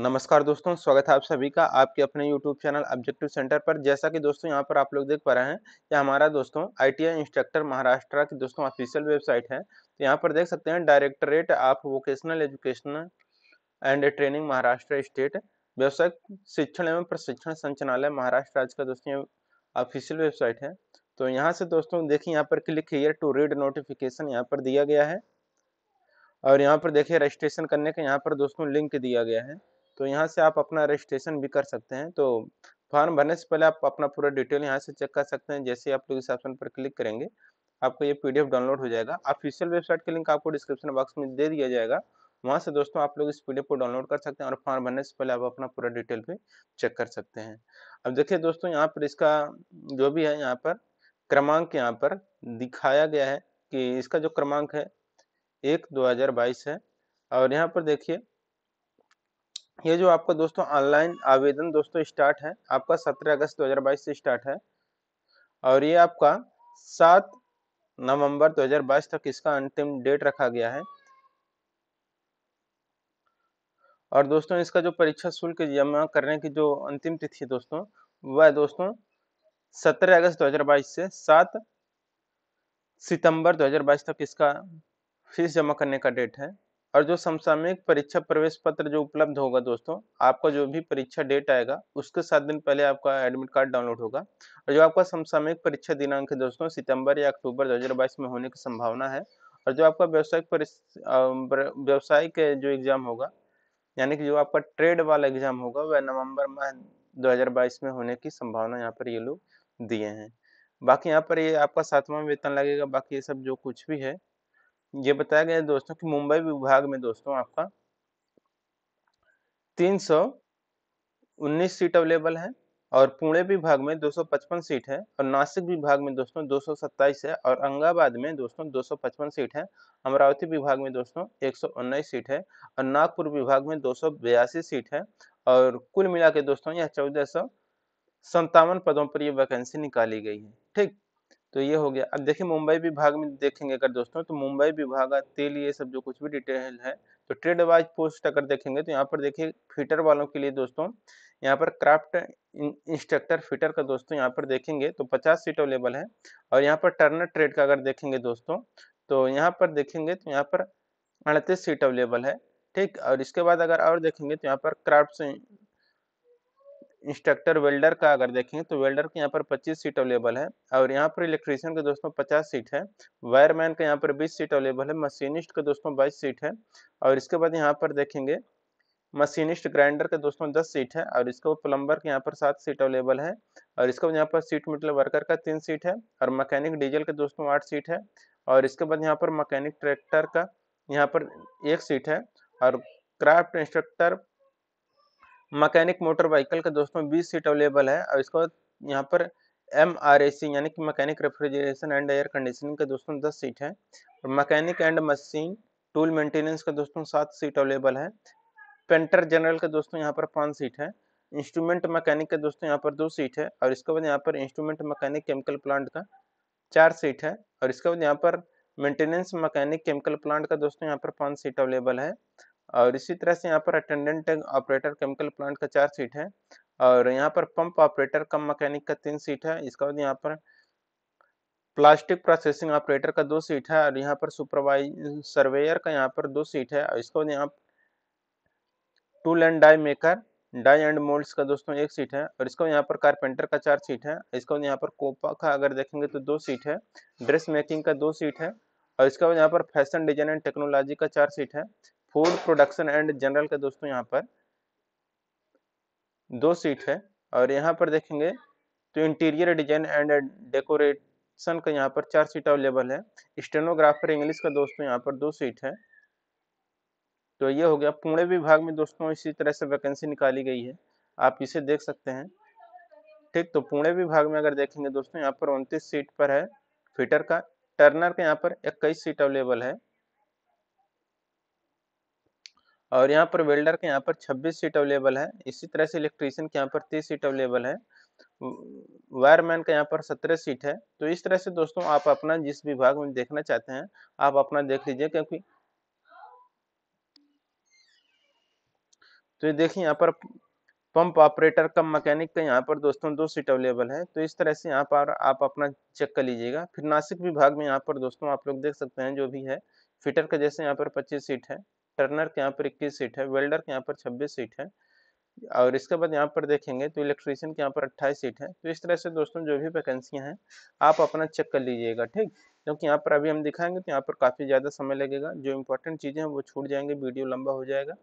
नमस्कार दोस्तों स्वागत है आप सभी का आपके अपने YouTube चैनल ऑब्जेक्टिव सेंटर पर जैसा कि दोस्तों यहाँ पर आप लोग देख पा रहे हैं कि हमारा दोस्तों आई इंस्ट्रक्टर महाराष्ट्र की दोस्तों ऑफिशियल वेबसाइट है तो यहाँ पर देख सकते हैं directorate of vocational education and training Maharashtra state व्यवसाय शिक्षण एवं प्रशिक्षण संचालय महाराष्ट्र राज्य का दोस्तों ऑफिशियल वेबसाइट है तो यहाँ से दोस्तों देखिए यहाँ पर click here to read notification यहाँ पर दिया गया है और यहाँ पर देखिए रजिस्ट्रेशन करने का यहाँ पर दोस्तों लिंक दिया गया है तो यहाँ से आप अपना रजिस्ट्रेशन भी कर सकते हैं तो फॉर्म भरने से पहले आप अपना पूरा डिटेल यहाँ से चेक कर सकते हैं जैसे आप लोग इस ऑप्शन पर क्लिक करेंगे आपको ये पी डाउनलोड हो जाएगा ऑफिशियल वेबसाइट का लिंक आपको डिस्क्रिप्शन बॉक्स में दे दिया जाएगा वहाँ से दोस्तों आप लोग इस पी को डाउनलोड कर सकते हैं और फॉर्म भरने से पहले आप अपना पूरा डिटेल भी चेक कर सकते हैं अब देखिए दोस्तों यहाँ पर इसका जो भी है यहाँ पर क्रमांक यहाँ पर दिखाया गया है कि इसका जो क्रमांक है एक दो हज़ार बाईस है और यहाँ पर देखिए ये जो आपका दोस्तों ऑनलाइन आवेदन दोस्तों स्टार्ट है आपका 17 अगस्त 2022 से स्टार्ट है और ये आपका 7 नवंबर 2022 तक इसका अंतिम डेट रखा गया है और दोस्तों इसका जो परीक्षा शुल्क जमा करने की जो अंतिम तिथि दोस्तों वह दोस्तों 17 अगस्त 2022 से 7 सितंबर 2022 तक इसका फीस जमा करने का डेट है और जो समसामयिक परीक्षा प्रवेश पत्र जो उपलब्ध होगा दोस्तों आपका जो भी परीक्षा डेट आएगा उसके सात दिन पहले आपका एडमिट कार्ड डाउनलोड होगा और जो आपका समसामयिक परीक्षा दिनांक है दोस्तों सितंबर या अक्टूबर 2022 में होने की संभावना है और जो आपका व्यावसायिक व्यावसायिक जो एग्जाम होगा यानी कि जो आपका ट्रेड वाला एग्जाम होगा वह नवम्बर माह दो में होने की संभावना यहाँ पर ये लोग दिए हैं बाकी यहाँ पर ये आपका सातवां वेतन लगेगा बाकी ये सब जो कुछ भी है ये बताया गया दोस्तों कि मुंबई विभाग में दोस्तों आपका तीन सौ उन्नीस सीट अवेलेबल है और पुणे विभाग में 255 सीट है और नासिक विभाग में दोस्तों 227 है और अंगाबाद में दोस्तों 255 सीट है अमरावती विभाग में दोस्तों उन्नीस सीट है और नागपुर विभाग में दो सीट है और कुल मिला के दोस्तों यह चौदह सौ संतावन पदों पर यह वैकेंसी निकाली गई है ठीक तो ये हो गया अब देखिए मुंबई विभाग में देखेंगे अगर दोस्तों तो मुंबई विभाग तेल ये सब जो कुछ भी डिटेल है तो ट्रेड वाइज पोस्ट अगर देखेंगे तो यहाँ पर देखिए फीटर वालों के लिए दोस्तों यहाँ पर क्राफ्ट इंस्ट्रक्टर फीटर का दोस्तों यहाँ पर देखेंगे तो 50 सीट अवेलेबल है और यहाँ पर टर्नर ट्रेड का अगर देखेंगे दोस्तों तो यहाँ पर देखेंगे तो यहाँ पर अड़तीस सीट अवेलेबल है ठीक और इसके बाद अगर और देखेंगे तो यहाँ पर क्राफ्ट इंस्ट्रक्टर वेल्डर का अगर देखें तो वेल्डर के यहाँ पर 25 सीट अवेलेबल है और यहाँ पर इलेक्ट्रीशियन के दोस्तों 50 सीट है वायरमैन का यहाँ पर 20 सीट अवेलेबल है मशीनिस्ट का दोस्तों 22 सीट है और इसके बाद यहाँ पर देखेंगे मशीनिस्ट ग्राइंडर के दोस्तों 10 सीट है और इसके बाद प्लम्बर के यहाँ पर सात सीट अवेलेबल है और इसके बाद यहाँ पर सीट मतलब वर्कर का तीन सीट है और मकैनिक डीजल के दोस्तों आठ सीट है और इसके बाद यहाँ पर मकैनिक ट्रैक्टर का यहाँ पर एक सीट है और craft instructor mechanic motor vehicle का दोस्तों बीस सीट अवेलेबल है और इसको यहाँ पर एम आर ए सी यानी कि mechanic refrigeration and air conditioning का दोस्तों दस सीट है और mechanic and machine tool maintenance का दोस्तों सात सीट अवेलेबल है पेंटर जनरल का दोस्तों यहाँ पर पाँच सीट है इंस्ट्रूमेंट मकैनिक का दोस्तों यहाँ पर दो सीट है और इसके बाद यहाँ पर इंस्ट्रूमेंट मकैनिक केमिकल प्लांट का चार सीट है और इसके बाद यहाँ पर मेंटेनेंस मकैनिक केमिकल प्लांट का दोस्तों यहाँ पर पाँच सीट अवेलेबल है और इसी तरह से यहाँ पर अटेंडेंट ऑपरेटर केमिकल प्लांट का चार सीट है और यहाँ पर पंप ऑपरेटर कम मैकेनिक का तीन सीट है इसके बाद यहाँ पर प्लास्टिक प्रोसेसिंग ऑपरेटर का दो सीट है और यहाँ पर सुपरवाइज सर्वेयर का यहाँ पर दो सीट है और इसके बाद यहाँ tool and die maker die and moulds का दोस्तों एक सीट है और इसको यहाँ पर कारपेंटर का चार सीट है इसके बाद यहाँ पर कोपा का अगर देखेंगे तो दो सीट है ड्रेस मेकिंग का दो सीट है और इसके बाद यहाँ पर फैशन डिजाइन एंड टेक्नोलॉजी का चार सीट है फूड प्रोडक्शन एंड जनरल का दोस्तों यहाँ पर दो सीट है और यहाँ पर देखेंगे तो इंटीरियर डिजाइन एंड डेकोरेशन का यहाँ पर चार सीट अवेलेबल है स्टेनोग्राफर इंग्लिश का दोस्तों यहाँ पर दो सीट है तो ये हो गया पुणे विभाग में दोस्तों इसी तरह से वैकेंसी निकाली गई है आप इसे देख सकते हैं ठीक तो पुणे विभाग में अगर देखेंगे दोस्तों यहाँ पर उनतीस सीट पर है फिटर का टर्नर का यहाँ पर इक्कीस सीट अवेलेबल है और यहाँ पर वेल्डर के यहाँ पर 26 सीट अवेलेबल है इसी तरह से इलेक्ट्रीशियन के यहाँ पर 30 सीट अवेलेबल है वायरमैन का यहाँ पर 17 सीट है तो इस तरह से दोस्तों आप अपना जिस विभाग में देखना चाहते हैं आप अपना देख लीजिए क्योंकि तो ये देखिए यहाँ पर पंप ऑपरेटर कम मैकेनिक का यहाँ पर दोस्तों दो सीट अवेलेबल है तो इस तरह से यहाँ पर आप अपना चेक कर लीजिएगा फिर नासिक विभाग में यहाँ पर दोस्तों आप लोग देख सकते हैं जो भी है फिटर का जैसे यहाँ पर पच्चीस सीट है टर्नर के यहाँ पर इक्कीस सीट है वेल्डर के यहाँ पर छब्बीस सीट है और इसके बाद यहाँ पर देखेंगे तो इलेक्ट्रीशियन के यहाँ पर अट्ठाईस सीट है तो इस तरह से दोस्तों जो भी वैकेंसियाँ हैं आप अपना चेक कर लीजिएगा ठीक क्योंकि यहाँ पर अभी हम दिखाएंगे तो यहाँ पर काफ़ी ज़्यादा समय लगेगा जो इंपॉर्टेंट चीज़ें हैं वो छूट जाएंगे वीडियो लंबा हो जाएगा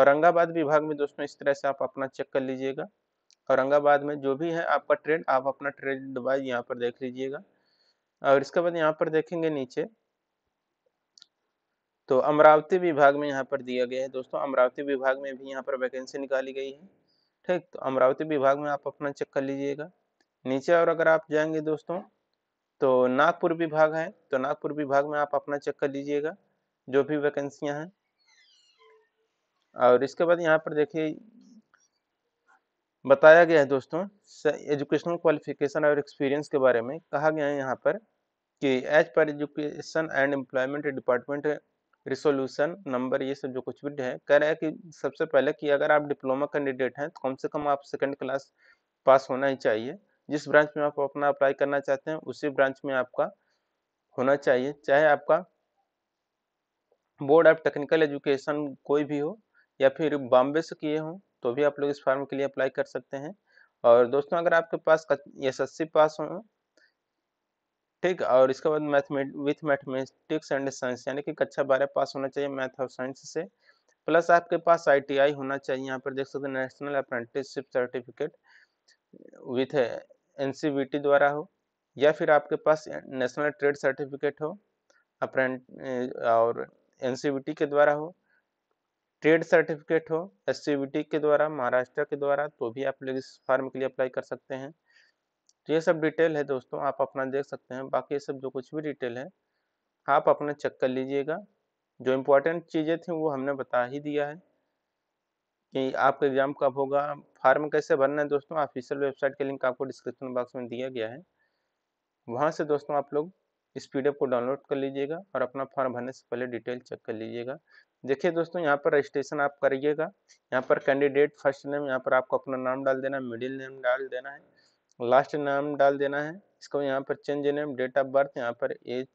औरंगाबाद विभाग में दोस्तों इस तरह से आप अपना चेक कर लीजिएगा औरंगाबाद में जो भी है आपका ट्रेड आप अपना ट्रेड वाइज यहाँ पर देख लीजिएगा और इसके बाद यहाँ पर देखेंगे नीचे तो अमरावती विभाग में यहाँ पर दिया गया है दोस्तों अमरावती विभाग में भी यहाँ पर वैकेंसी निकाली गई है ठीक तो अमरावती विभाग में आप अपना चेक कर लीजिएगा नीचे और अगर आप जाएंगे दोस्तों तो नागपुर विभाग है तो नागपुर विभाग में आप अपना चेक कर लीजिएगा जो भी वैकेंसियां हैं और इसके बाद यहाँ पर देखिए बताया गया है दोस्तों एजुकेशनल क्वालिफिकेशन और एक्सपीरियंस के बारे में कहा गया है यहाँ पर कि एज पर education and employment department resolution number ये सब जो कुछ भी है कह रहे हैं कि सबसे पहले कि अगर आप डिप्लोमा कैंडिडेट हैं तो कम से कम आप सेकेंड क्लास पास होना ही चाहिए जिस ब्रांच में आप अपना अप्लाई करना चाहते हैं उसी ब्रांच में आपका होना चाहिए चाहे आपका बोर्ड ऑफ टेक्निकल एजुकेशन कोई भी हो या फिर बॉम्बे से किए हों तो भी आप लोग इस फॉर्म के लिए अप्लाई कर सकते हैं और दोस्तों अगर आपके पास एस एस पास हों ठीक और इसके बाद मैथमेट विथ मैथमेटिक्स एंड साइंस यानी कि कक्षा बारह पास होना चाहिए मैथ और साइंस से प्लस आपके पास आईटीआई होना चाहिए यहाँ पर देख सकते हैं नेशनल अप्रेंटिसशिप सर्टिफिकेट विथ एन द्वारा हो या फिर आपके पास नेशनल ट्रेड सर्टिफिकेट हो अप्रेंट और एन के द्वारा हो ट्रेड सर्टिफिकेट हो एस के द्वारा महाराष्ट्र के द्वारा तो भी आप लोग इस फॉर्म के लिए अप्लाई कर सकते हैं तो ये सब डिटेल है दोस्तों आप अपना देख सकते हैं बाकी ये सब जो कुछ भी डिटेल है आप अपना चेक कर लीजिएगा जो इम्पोर्टेंट चीज़ें थी वो हमने बता ही दिया है कि आपका एग्ज़ाम कब होगा फार्म कैसे भरना है दोस्तों ऑफिशियल वेबसाइट के लिंक आपको डिस्क्रिप्शन बॉक्स में दिया गया है वहाँ से दोस्तों आप लोग इस पी को डाउनलोड कर लीजिएगा और अपना फॉर्म भरने से पहले डिटेल चेक कर लीजिएगा देखिए दोस्तों यहाँ पर रजिस्ट्रेशन आप करिएगा यहाँ पर कैंडिडेट फर्स्ट नेम यहाँ पर आपको अपना नाम डाल देना मिडिल नेम डाल देना है लास्ट नाम डाल देना है इसको यहाँ पर change name date of birth यहाँ पर एज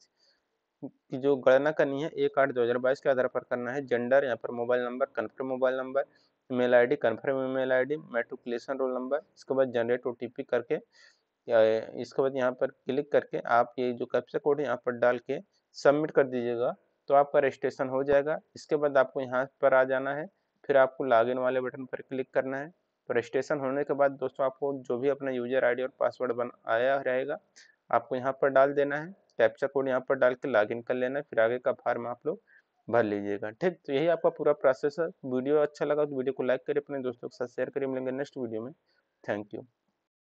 की जो गणना करनी है एक आठ दो हज़ार बाईस के आधार पर करना है जेंडर यहाँ पर mobile number confirm mobile number email ID confirm email ID matriculation roll number इसके बाद जनरेट ओटीपी करके इसके बाद यहाँ पर क्लिक करके आप ये जो कैप्सा कोड है यहाँ पर डाल के सबमिट कर दीजिएगा तो आपका रजिस्ट्रेशन हो जाएगा इसके बाद आपको यहाँ पर आ जाना है फिर आपको लॉगिन वाले बटन पर क्लिक करना है तो रजिस्ट्रेशन होने के बाद दोस्तों आपको जो भी अपना यूजर आईडी और पासवर्ड बन आया रहेगा आपको यहाँ पर डाल देना है कैप्चा कोड यहाँ पर डाल के लॉग कर लेना है फिर आगे का फार्म आप लोग भर लीजिएगा ठीक तो यही आपका पूरा प्रोसेस है वीडियो अच्छा लगा तो वीडियो को लाइक करें अपने दोस्तों के साथ शेयर करें मिलेंगे नेक्स्ट वीडियो में थैंक यू